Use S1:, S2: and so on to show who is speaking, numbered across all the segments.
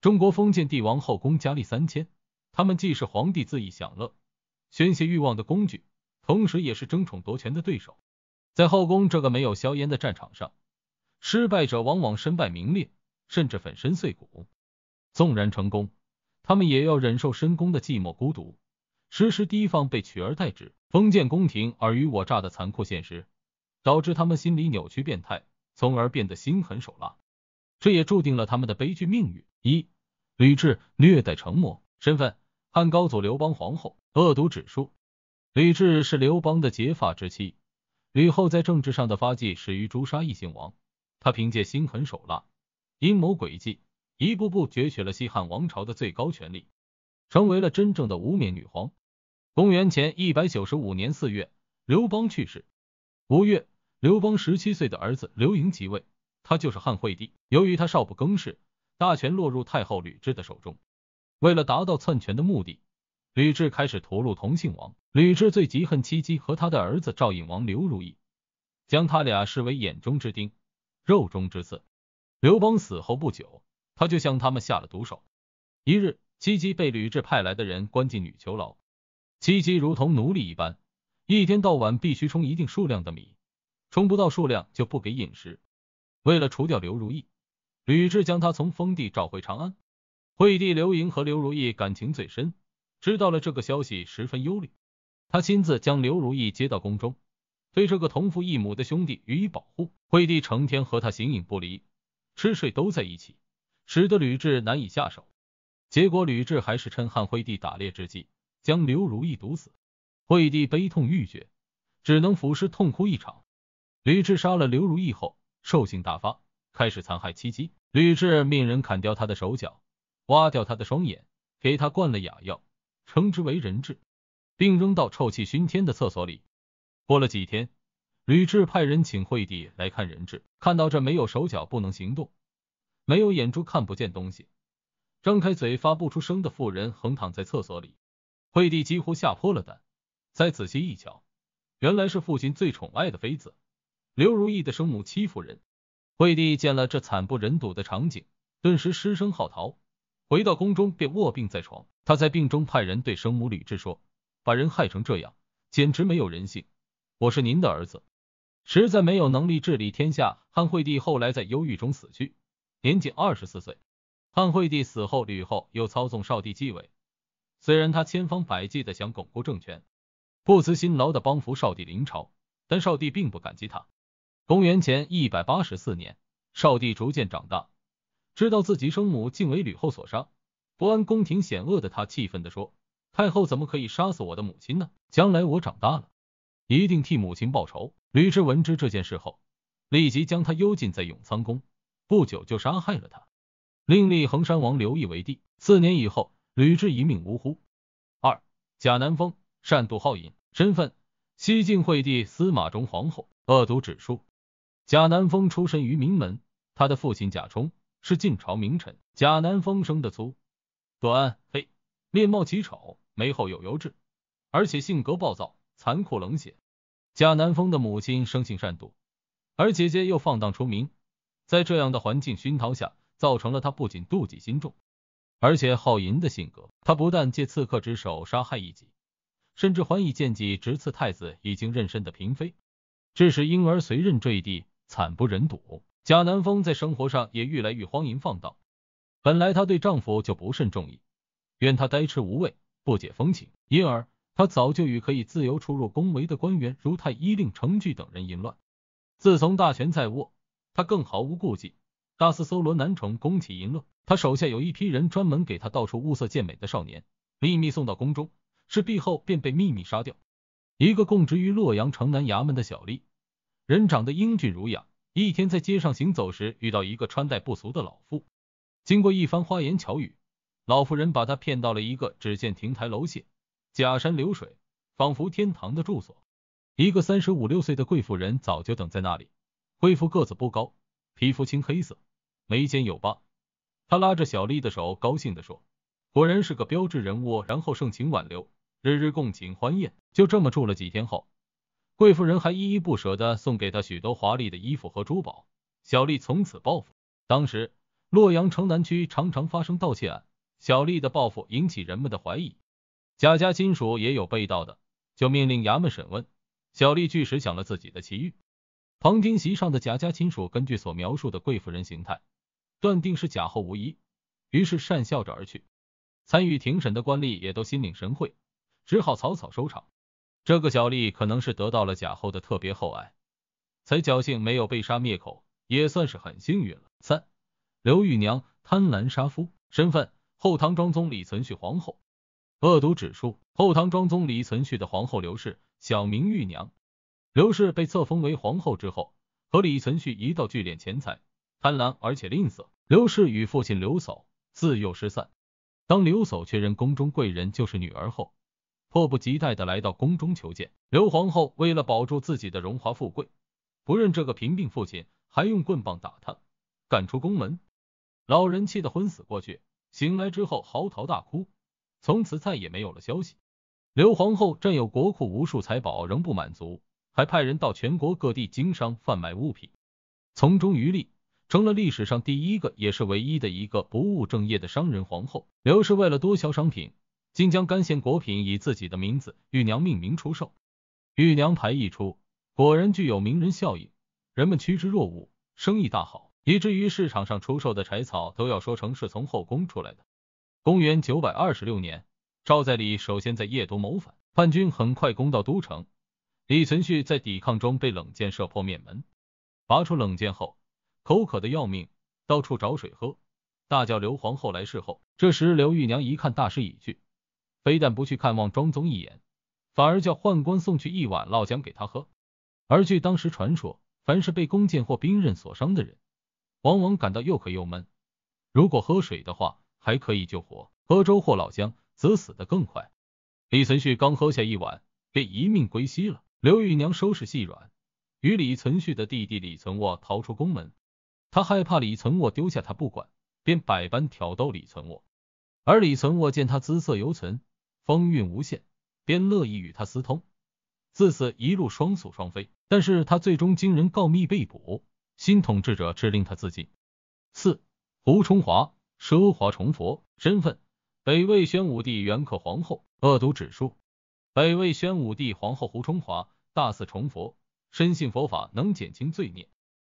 S1: 中国封建帝王后宫佳丽三千，他们既是皇帝恣意享乐、宣泄欲望的工具，同时也是争宠夺权的对手。在后宫这个没有硝烟的战场上，失败者往往身败名裂，甚至粉身碎骨；纵然成功，他们也要忍受深宫的寂寞孤独，时时提防被取而代之。封建宫廷尔虞我诈的残酷现实，导致他们心理扭曲变态，从而变得心狠手辣，这也注定了他们的悲剧命运。一吕雉略带沉默，身份汉高祖刘邦皇后，恶毒指数。吕雉是刘邦的结发之妻，吕后在政治上的发迹始于诛杀异姓王，她凭借心狠手辣、阴谋诡计，一步步攫取了西汉王朝的最高权力，成为了真正的无冕女皇。公元前一百九十五年四月，刘邦去世，五月，刘邦十七岁的儿子刘盈即位，他就是汉惠帝。由于他少不更事。大权落入太后吕雉的手中。为了达到篡权的目的，吕雉开始屠戮同姓王。吕雉最嫉恨戚姬和他的儿子赵隐王刘如意，将他俩视为眼中之钉、肉中之刺。刘邦死后不久，他就向他们下了毒手。一日，戚姬被吕雉派来的人关进女囚牢，戚姬如同奴隶一般，一天到晚必须冲一定数量的米，冲不到数量就不给饮食。为了除掉刘如意，吕雉将他从封地召回长安。惠帝刘盈和刘如意感情最深，知道了这个消息十分忧虑。他亲自将刘如意接到宫中，对这个同父异母的兄弟予以保护。惠帝成天和他形影不离，吃睡都在一起，使得吕雉难以下手。结果吕雉还是趁汉惠帝打猎之际，将刘如意毒死。惠帝悲痛欲绝，只能俯尸痛哭一场。吕雉杀了刘如意后，兽性大发，开始残害妻姬。吕雉命人砍掉他的手脚，挖掉他的双眼，给他灌了哑药，称之为人质，并扔到臭气熏天的厕所里。过了几天，吕雉派人请惠帝来看人质，看到这没有手脚不能行动，没有眼珠看不见东西，张开嘴发不出声的妇人横躺在厕所里，惠帝几乎吓破了胆。再仔细一瞧，原来是父亲最宠爱的妃子刘如意的生母戚夫人。惠帝见了这惨不忍睹的场景，顿时失声号啕。回到宫中，便卧病在床。他在病中派人对生母吕雉说：“把人害成这样，简直没有人性。我是您的儿子，实在没有能力治理天下。”汉惠帝后来在忧郁中死去，年仅二十四岁。汉惠帝死后，吕后又操纵少帝继位。虽然他千方百计的想巩固政权，不辞辛劳的帮扶少帝临朝，但少帝并不感激他。公元前一百八十四年，少帝逐渐长大，知道自己生母竟为吕后所杀。不安宫廷险恶的他，气愤地说：“太后怎么可以杀死我的母亲呢？将来我长大了，一定替母亲报仇。”吕雉闻知这件事后，立即将他幽禁在永昌宫，不久就杀害了他，另立衡山王刘义为帝。四年以后，吕雉一命呜呼。二贾南风善妒好淫，身份西晋惠帝司马衷皇后，恶毒指数。贾南风出身于名门，他的父亲贾充是晋朝名臣。贾南风生的粗短黑，面貌奇丑，眉厚有油痣，而且性格暴躁、残酷冷血。贾南风的母亲生性善妒，而姐姐又放荡出名，在这样的环境熏陶下，造成了他不仅妒忌心重，而且好淫的性格。他不但借刺客之手杀害异己，甚至还以剑戟直刺太子已经妊娠的嫔妃，致使婴儿随刃坠地。惨不忍睹。贾南风在生活上也越来越荒淫放荡。本来她对丈夫就不甚中意，怨他呆痴无味，不解风情，因而她早就与可以自由出入宫闱的官员如太医令程据等人淫乱。自从大权在握，她更毫无顾忌，大肆搜罗男宠，宫体淫乱。她手下有一批人专门给她到处物色健美的少年，秘密送到宫中，事毕后便被秘密杀掉。一个供职于洛阳城南衙门的小吏。人长得英俊儒雅，一天在街上行走时遇到一个穿戴不俗的老妇，经过一番花言巧语，老妇人把他骗到了一个只见亭台楼榭、假山流水，仿佛天堂的住所。一个三十五六岁的贵妇人早就等在那里。贵妇个子不高，皮肤青黑色，眉间有疤。她拉着小丽的手，高兴地说：“果然是个标致人物。”然后盛情挽留，日日共寝欢宴。就这么住了几天后。贵妇人还依依不舍地送给她许多华丽的衣服和珠宝，小丽从此报复。当时洛阳城南区常常发生盗窃案，小丽的报复引起人们的怀疑。贾家亲属也有被盗的，就命令衙门审问。小丽据实讲了自己的奇遇。旁听席上的贾家亲属根据所描述的贵妇人形态，断定是贾后无疑，于是讪笑着而去。参与庭审的官吏也都心领神会，只好草草收场。这个小丽可能是得到了贾后的特别厚爱，才侥幸没有被杀灭口，也算是很幸运了。三、刘玉娘贪婪杀夫，身份后唐庄宗李存勖皇后，恶毒指数后唐庄宗李存勖的皇后刘氏，小名玉娘。刘氏被册封为皇后之后，和李存勖一道聚敛钱财，贪婪而且吝啬。刘氏与父亲刘叟自幼失散，当刘叟确认宫中贵人就是女儿后。迫不及待地来到宫中求见刘皇后，为了保住自己的荣华富贵，不认这个平病父亲，还用棍棒打他，赶出宫门。老人气得昏死过去，醒来之后嚎啕大哭，从此再也没有了消息。刘皇后占有国库无数财宝，仍不满足，还派人到全国各地经商贩卖物品，从中渔利，成了历史上第一个也是唯一的一个不务正业的商人皇后。刘氏为了多销商品。竟将甘县果品以自己的名字“玉娘”命名出售，“玉娘牌”一出，果然具有名人效应，人们趋之若鹜，生意大好，以至于市场上出售的柴草都要说成是从后宫出来的。公元九百二十六年，赵在礼首先在邺都谋反，叛军很快攻到都城，李存勖在抵抗中被冷箭射破面门，拔出冷箭后，口渴的要命，到处找水喝，大叫刘皇后来侍候。这时刘玉娘一看大势已去。非但不去看望庄宗一眼，反而叫宦官送去一碗老姜给他喝。而据当时传说，凡是被弓箭或兵刃所伤的人，往往感到又渴又闷。如果喝水的话，还可以救活；喝粥或老姜，则死得更快。李存勖刚喝下一碗，便一命归西了。刘玉娘收拾细软，与李存勖的弟弟李存渥逃出宫门。他害怕李存渥丢下他不管，便百般挑逗李存渥。而李存渥见他姿色犹存，风韵无限，便乐意与他私通。自此一路双宿双飞，但是他最终经人告密被捕。新统治者致令他自尽。四、胡崇华奢华崇佛，身份北魏宣武帝元恪皇后，恶毒指数。北魏宣武帝皇后胡崇华大肆崇佛，深信佛法能减轻罪孽。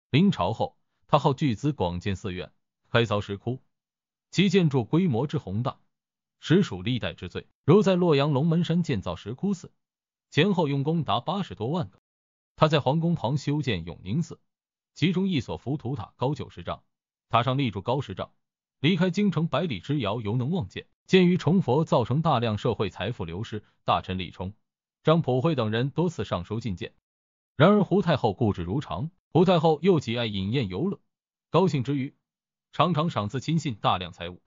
S1: 临朝后，他耗巨资广建寺院，开凿石窟，其建筑规模之宏大。实属历代之最，如在洛阳龙门山建造石窟寺，前后用工达八十多万个。他在皇宫旁修建永宁寺，其中一所浮屠塔高九十丈，塔上立柱高十丈，离开京城百里之遥犹能望见。鉴于崇佛造成大量社会财富流失，大臣李冲、张普惠等人多次上书进谏，然而胡太后固执如常。胡太后又极爱饮宴游乐，高兴之余常常赏赐亲信大量财物。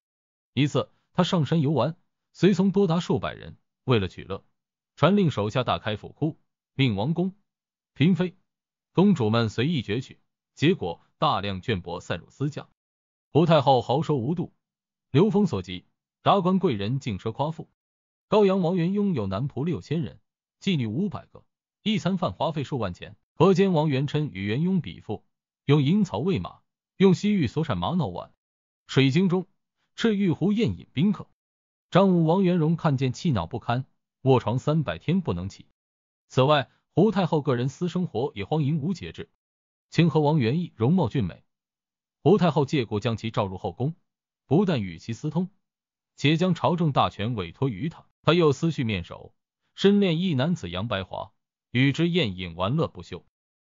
S1: 一次。他上山游玩，随从多达数百人。为了取乐，传令手下大开府库，命王公、嫔妃、公主们随意攫取，结果大量绢帛散入私家。胡太后豪奢无度，流风所及，达官贵人竞奢夸富。高阳王元雍有男仆六千人，妓女五百个，一餐饭花费数万钱。河间王元琛与元雍比富，用银草喂马，用西域所产玛瑙碗、水晶中，设玉壶宴饮宾客，张武王元荣看见气恼不堪，卧床三百天不能起。此外，胡太后个人私生活也荒淫无节制。清河王元义容貌俊美，胡太后借故将其召入后宫，不但与其私通，且将朝政大权委托于他。他又私绪面首，深恋一男子杨白华，与之宴饮玩乐不休。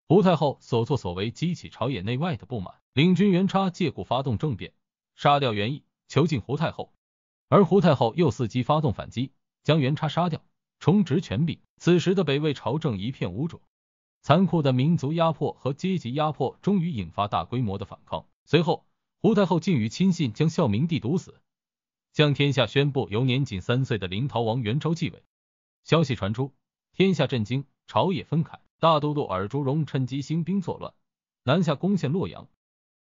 S1: 胡太后所作所为激起朝野内外的不满，领军元差借故发动政变，杀掉元义。囚禁胡太后，而胡太后又伺机发动反击，将元叉杀掉，重值权柄。此时的北魏朝政一片污浊，残酷的民族压迫和阶级压迫终于引发大规模的反抗。随后，胡太后竟与亲信将孝明帝毒死，向天下宣布由年仅三岁的临逃王元昭继位。消息传出，天下震惊，朝野愤慨。大都督尔朱荣趁机兴兵作乱，南下攻陷洛阳。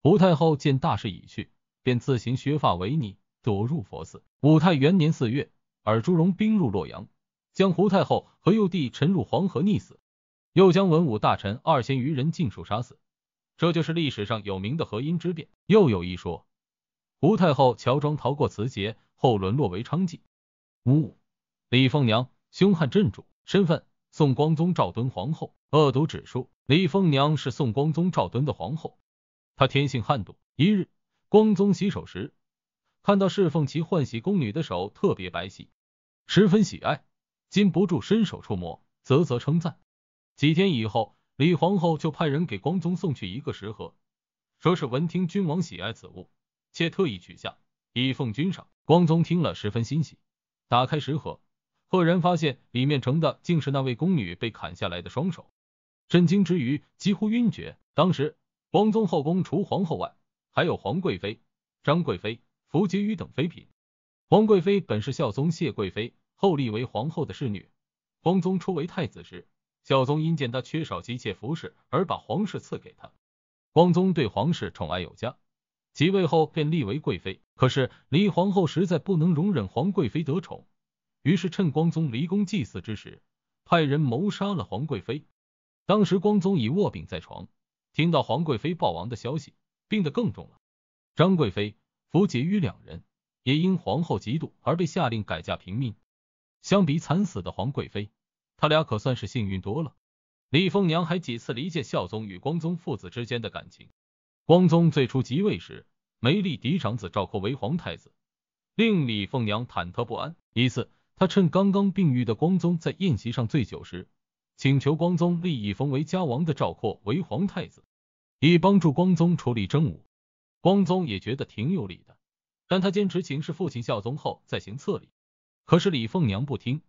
S1: 胡太后见大势已去。便自行削发为尼，躲入佛寺。武泰元年四月，尔朱荣兵入洛阳，将胡太后和幼帝沉入黄河溺死，又将文武大臣二千余人尽数杀死。这就是历史上有名的河阴之变。又有一说，胡太后乔装逃过此劫后，沦落为娼妓。五、李凤娘，凶悍镇主，身份：宋光宗赵敦皇后。恶毒指数：李凤娘是宋光宗赵敦的皇后，她天性悍毒，一日。光宗洗手时，看到侍奉其浣洗宫女的手特别白皙，十分喜爱，禁不住伸手触摸，啧啧称赞。几天以后，李皇后就派人给光宗送去一个食盒，说是闻听君王喜爱此物，且特意取下以奉君赏。光宗听了十分欣喜，打开食盒，赫然发现里面盛的竟是那位宫女被砍下来的双手，震惊之余几乎晕厥。当时光宗后宫除皇后外，还有皇贵妃、张贵妃、福婕妤等妃嫔。皇贵妃本是孝宗谢贵妃，后立为皇后的侍女。光宗初为太子时，孝宗因见她缺少姬妾服侍，而把皇室赐给她。光宗对皇室宠爱有加，即位后便立为贵妃。可是黎皇后实在不能容忍皇贵妃得宠，于是趁光宗离宫祭祀之时，派人谋杀了皇贵妃。当时光宗已卧病在床，听到皇贵妃暴亡的消息。病得更重了。张贵妃、福婕妤两人也因皇后嫉妒而被下令改嫁平民。相比惨死的皇贵妃，他俩可算是幸运多了。李凤娘还几次离间孝宗与光宗父子之间的感情。光宗最初即位时，没立嫡长子赵括为皇太子，令李凤娘忐忑不安。一次，她趁刚刚病愈的光宗在宴席上醉酒时，请求光宗立已封为嘉王的赵括为皇太子。以帮助光宗处理政务，光宗也觉得挺有理的，但他坚持请示父亲孝宗后再行册礼。可是李凤娘不听，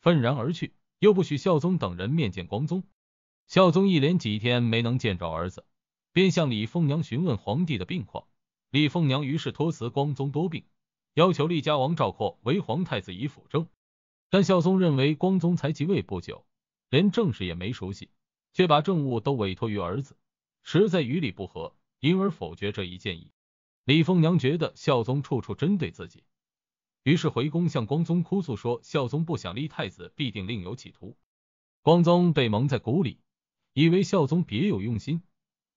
S1: 愤然而去，又不许孝宗等人面见光宗。孝宗一连几天没能见着儿子，便向李凤娘询问皇帝的病况。李凤娘于是托辞光宗多病，要求立家王赵括为皇太子以辅政。但孝宗认为光宗才即位不久，连政事也没熟悉，却把政务都委托于儿子。实在与理不合，因而否决这一建议。李凤娘觉得孝宗处处针对自己，于是回宫向光宗哭诉说，孝宗不想立太子，必定另有企图。光宗被蒙在鼓里，以为孝宗别有用心，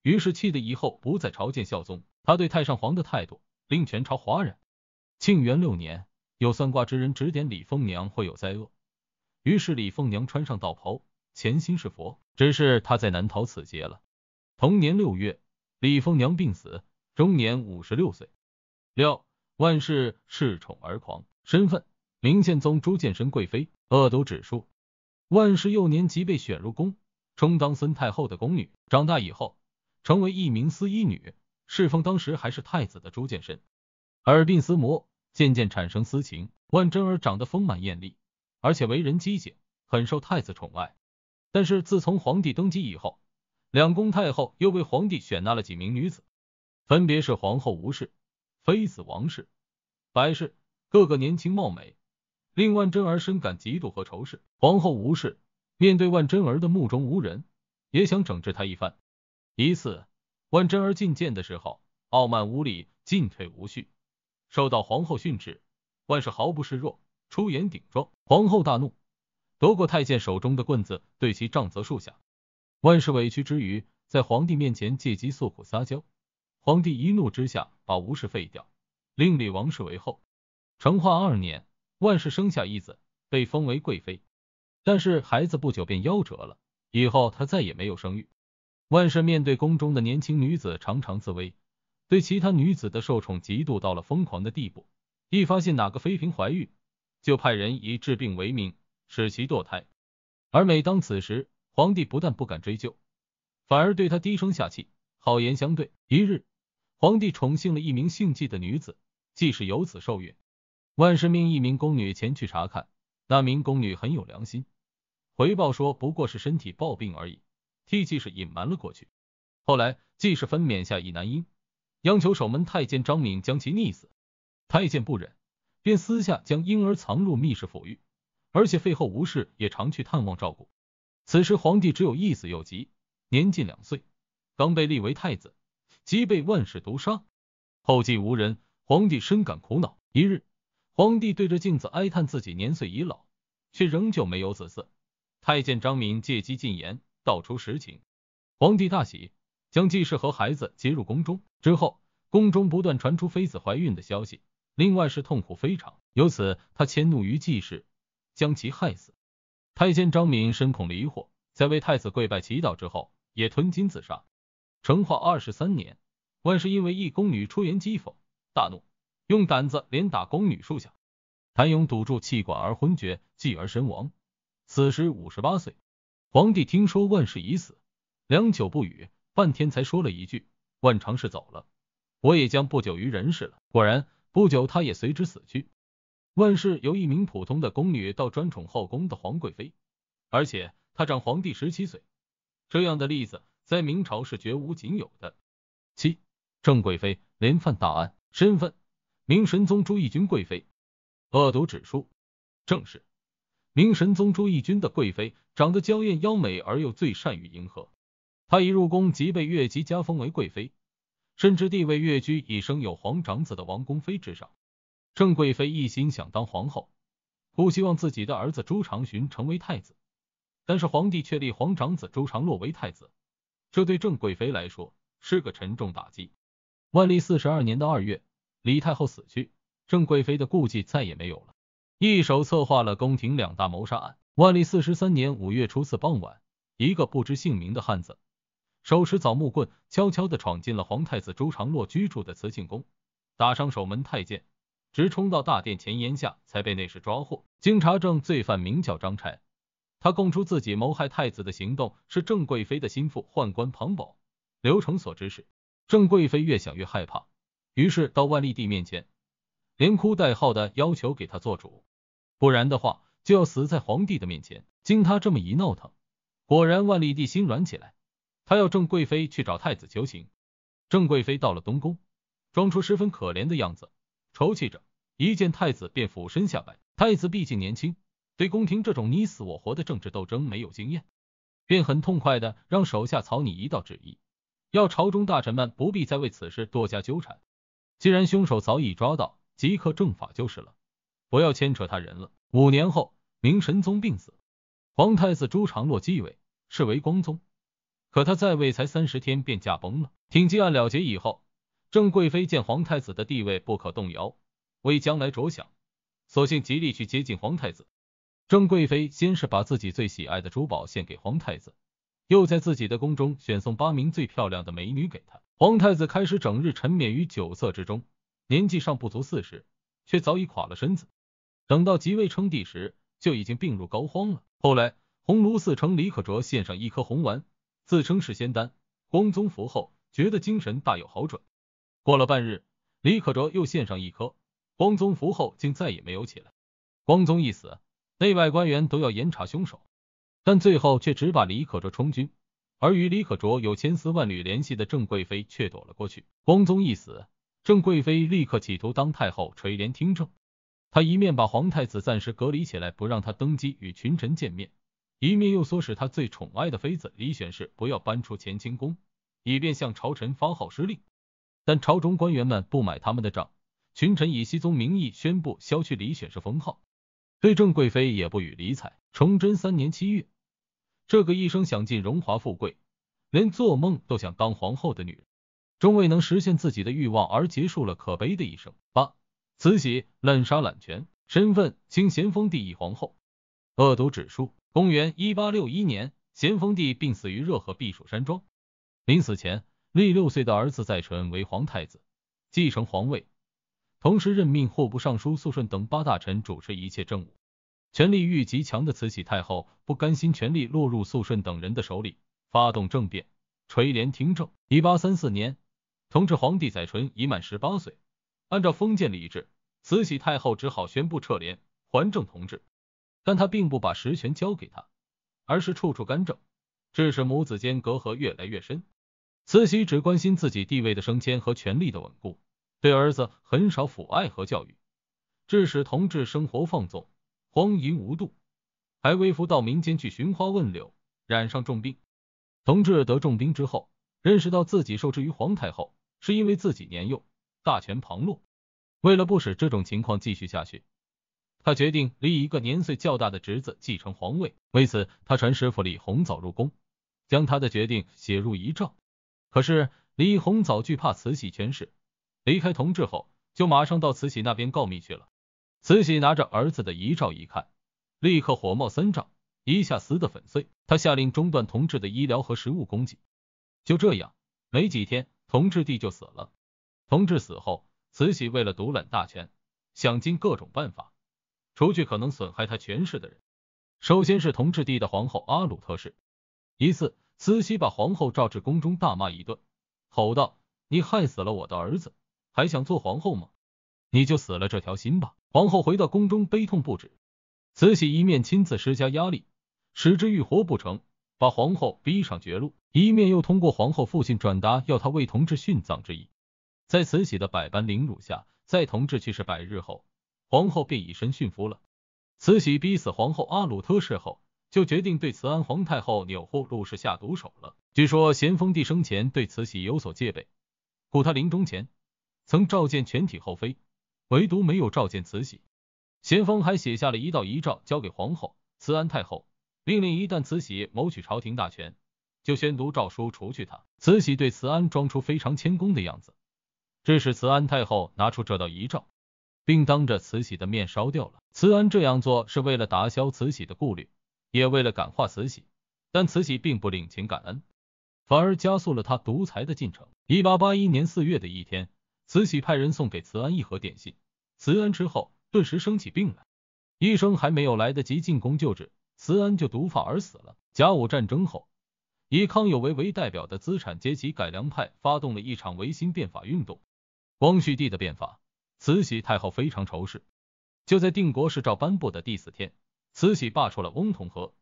S1: 于是气得以后不再朝见孝宗。他对太上皇的态度令全朝哗然。庆元六年，有算卦之人指点李凤娘会有灾厄，于是李凤娘穿上道袍，潜心是佛，只是她再难逃此劫了。同年六月，李凤娘病死，终年五十六岁。六万氏恃宠而狂，身份明宪宗朱见深贵妃，恶毒指数。万氏幼年即被选入宫，充当孙太后的宫女，长大以后成为一名司衣女，侍奉当时还是太子的朱见深，耳鬓厮磨，渐渐产生私情。万贞儿长得丰满艳丽，而且为人机警，很受太子宠爱。但是自从皇帝登基以后。两宫太后又为皇帝选纳了几名女子，分别是皇后吴氏、妃子王氏、白氏，个个年轻貌美，令万贞儿深感嫉妒和仇视。皇后吴氏面对万贞儿的目中无人，也想整治她一番。一次，万贞儿觐见的时候，傲慢无礼，进退无序，受到皇后训斥，万氏毫不示弱，出言顶撞，皇后大怒，夺过太监手中的棍子，对其杖责数下。万氏委屈之余，在皇帝面前借机诉苦撒娇，皇帝一怒之下把吴氏废掉，另立王氏为后。成化二年，万氏生下一子，被封为贵妃，但是孩子不久便夭折了，以后她再也没有生育。万氏面对宫中的年轻女子常常自危，对其他女子的受宠嫉妒到了疯狂的地步，一发现哪个妃嫔怀孕，就派人以治病为名使其堕胎。而每当此时，皇帝不但不敢追究，反而对他低声下气，好言相对。一日，皇帝宠幸了一名姓纪的女子，纪氏由此受孕。万氏命一名宫女前去查看，那名宫女很有良心，回报说不过是身体暴病而已，替纪氏隐瞒了过去。后来，纪氏分娩下一男婴，央求守门太监张敏将其溺死。太监不忍，便私下将婴儿藏入密室抚育，而且废后无事也常去探望照顾。此时皇帝只有一子有疾，年近两岁，刚被立为太子，即被万世毒杀，后继无人。皇帝深感苦恼。一日，皇帝对着镜子哀叹自己年岁已老，却仍旧没有子嗣。太监张敏借机进言，道出实情。皇帝大喜，将季氏和孩子接入宫中。之后，宫中不断传出妃子怀孕的消息，令万氏痛苦非常。由此，他迁怒于季氏，将其害死。太监张敏深恐离祸，在为太子跪拜祈祷之后，也吞金自杀。成化二十三年，万氏因为一宫女出言讥讽，大怒，用胆子连打宫女数下，谭勇堵住气管而昏厥，继而身亡，此时五十八岁。皇帝听说万氏已死，良久不语，半天才说了一句：“万常氏走了，我也将不久于人世了。”果然，不久他也随之死去。万氏由一名普通的宫女到专宠后宫的皇贵妃，而且她长皇帝十七岁，这样的例子在明朝是绝无仅有的。七，郑贵妃连犯大案，身份明神宗朱翊钧贵妃，恶毒指数正是明神宗朱翊钧的贵妃，长得娇艳妖美而又最善于迎合。她一入宫即被越级加封为贵妃，甚至地位越居已生有皇长子的王宫妃之上。郑贵妃一心想当皇后，不希望自己的儿子朱常洵成为太子，但是皇帝确立皇长子朱常洛为太子，这对郑贵妃来说是个沉重打击。万历四十二年的二月，李太后死去，郑贵妃的顾忌再也没有了，一手策划了宫廷两大谋杀案。万历四十三年五月初四傍晚，一个不知姓名的汉子手持枣木棍，悄悄地闯进了皇太子朱常洛居住的慈庆宫，打伤守门太监。直冲到大殿前檐下，才被内侍抓获。经查证，罪犯名叫张禅，他供出自己谋害太子的行动是郑贵妃的心腹宦官庞宝、刘成所指使。郑贵妃越想越害怕，于是到万历帝面前，连哭带号的要求给他做主，不然的话就要死在皇帝的面前。经他这么一闹腾，果然万历帝心软起来，他要郑贵妃去找太子求情。郑贵妃到了东宫，装出十分可怜的样子。抽泣着，一见太子便俯身下拜。太子毕竟年轻，对宫廷这种你死我活的政治斗争没有经验，便很痛快的让手下草拟一道旨意，要朝中大臣们不必再为此事多加纠缠。既然凶手早已抓到，即刻正法就是了，不要牵扯他人了。五年后，明神宗病死，皇太子朱常洛继位，是为光宗。可他在位才三十天便驾崩了。挺进案了结以后。郑贵妃见皇太子的地位不可动摇，为将来着想，索性极力去接近皇太子。郑贵妃先是把自己最喜爱的珠宝献给皇太子，又在自己的宫中选送八名最漂亮的美女给他。皇太子开始整日沉湎于酒色之中，年纪尚不足四十，却早已垮了身子。等到即位称帝时，就已经病入膏肓了。后来，红炉寺僧李可灼献上一颗红丸，自称是仙丹，光宗服后，觉得精神大有好转。过了半日，李可灼又献上一颗。光宗福后，竟再也没有起来。光宗一死，内外官员都要严查凶手，但最后却只把李可灼充军，而与李可灼有千丝万缕联系的郑贵妃却躲了过去。光宗一死，郑贵妃立刻企图当太后垂帘听政。她一面把皇太子暂时隔离起来，不让他登基与群臣见面；一面又唆使她最宠爱的妃子李选侍不要搬出乾清宫，以便向朝臣发号施令。但朝中官员们不买他们的账，群臣以熙宗名义宣布削去李选是封号，对郑贵妃也不予理睬。崇祯三年七月，这个一生享尽荣华富贵，连做梦都想当皇后的女人，终未能实现自己的欲望而结束了可悲的一生。八、慈禧滥杀滥权，身份清咸丰帝一皇后，恶毒指数。公元一八六一年，咸丰帝病死于热河避暑山庄，临死前。立六岁的儿子载淳为皇太子，继承皇位，同时任命户部尚书肃顺等八大臣主持一切政务。权力欲极强的慈禧太后不甘心权力落入肃顺等人的手里，发动政变，垂帘听政。一八三四年，同治皇帝载淳已满十八岁，按照封建礼制，慈禧太后只好宣布撤帘还政同治，但他并不把实权交给他，而是处处干政，致使母子间隔阂越来越深。慈禧只关心自己地位的升迁和权力的稳固，对儿子很少抚爱和教育，致使同治生活放纵、荒淫无度，还微服到民间去寻花问柳，染上重病。同治得重病之后，认识到自己受制于皇太后，是因为自己年幼，大权旁落。为了不使这种情况继续下去，他决定立一个年岁较大的侄子继承皇位。为此，他传师傅李鸿藻入宫，将他的决定写入遗诏。可是李鸿藻惧怕慈禧权势，离开同治后就马上到慈禧那边告密去了。慈禧拿着儿子的遗诏一看，立刻火冒三丈，一下撕得粉碎。他下令中断同治的医疗和食物供给。就这样，没几天，同治帝就死了。同治死后，慈禧为了独揽大权，想尽各种办法除去可能损害他权势的人。首先是同治帝的皇后阿鲁特氏，一次。慈禧把皇后召至宫中，大骂一顿，吼道：“你害死了我的儿子，还想做皇后吗？你就死了这条心吧！”皇后回到宫中，悲痛不止。慈禧一面亲自施加压力，使之欲活不成，把皇后逼上绝路；一面又通过皇后父亲转达要她为同志殉葬之意。在慈禧的百般凌辱下，在同志去世百日后，皇后便以身殉夫了。慈禧逼死皇后阿鲁特氏后。就决定对慈安皇太后钮祜禄氏下毒手了。据说咸丰帝生前对慈禧有所戒备，故他临终前曾召见全体后妃，唯独没有召见慈禧。咸丰还写下了一道遗诏，交给皇后慈安太后，命令一旦慈禧谋取朝廷大权，就宣读诏书除去她。慈禧对慈安装出非常谦恭的样子，致使慈安太后拿出这道遗诏，并当着慈禧的面烧掉了。慈安这样做是为了打消慈禧的顾虑。也为了感化慈禧，但慈禧并不领情感恩，反而加速了他独裁的进程。一八八一年四月的一天，慈禧派人送给慈安一盒点心，慈安吃后顿时生起病来，医生还没有来得及进宫救治，慈安就毒发而死了。甲午战争后，以康有为为代表的资产阶级改良派发动了一场维新变法运动。光绪帝的变法，慈禧太后非常仇视。就在定国是诏颁布的第四天。慈禧罢黜了翁同和，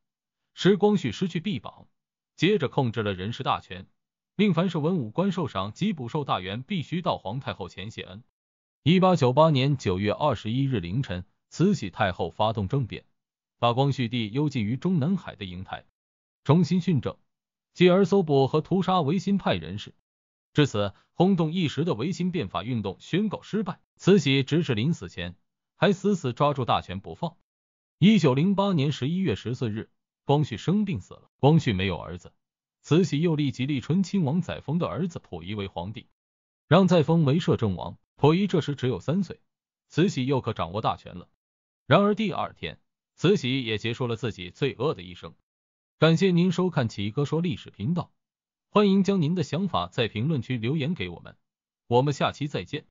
S1: 时光绪失去臂膀，接着控制了人事大权，令凡是文武官受赏及补授大员，必须到皇太后前谢恩。一八九八年九月二十一日凌晨，慈禧太后发动政变，把光绪帝幽禁于中南海的瀛台，重新训政，继而搜捕和屠杀维新派人士。至此，轰动一时的维新变法运动宣告失败。慈禧直至临死前，还死死抓住大权不放。一九零八年十一月十四日，光绪生病死了。光绪没有儿子，慈禧又立即立纯亲王载沣的儿子溥仪为皇帝，让载沣为摄政王。溥仪这时只有三岁，慈禧又可掌握大权了。然而第二天，慈禧也结束了自己罪恶的一生。感谢您收看启哥说历史频道，欢迎将您的想法在评论区留言给我们，我们下期再见。